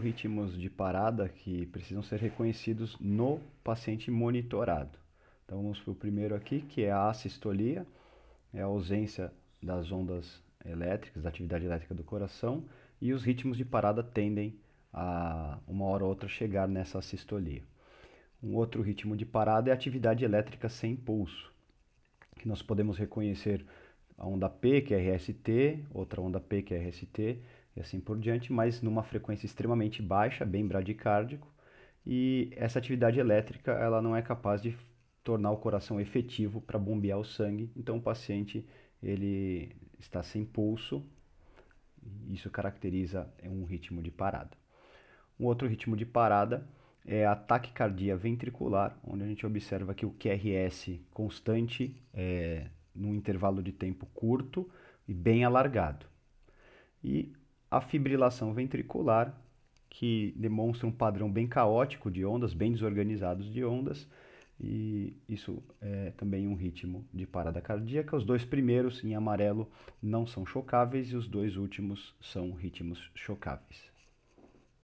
ritmos de parada que precisam ser reconhecidos no paciente monitorado. Então vamos para o primeiro aqui, que é a assistolia, é a ausência das ondas elétricas, da atividade elétrica do coração, e os ritmos de parada tendem a uma hora ou outra chegar nessa assistolia. Um outro ritmo de parada é a atividade elétrica sem pulso, que nós podemos reconhecer a onda P, que é RST, outra onda P, que é RST, assim por diante, mas numa frequência extremamente baixa, bem bradicárdico, e essa atividade elétrica ela não é capaz de tornar o coração efetivo para bombear o sangue, então o paciente ele está sem pulso, isso caracteriza é um ritmo de parada. Um outro ritmo de parada é a taquicardia ventricular, onde a gente observa que o QRS constante é num intervalo de tempo curto e bem alargado. E a fibrilação ventricular, que demonstra um padrão bem caótico de ondas, bem desorganizados de ondas, e isso é também um ritmo de parada cardíaca. Os dois primeiros, em amarelo, não são chocáveis e os dois últimos são ritmos chocáveis.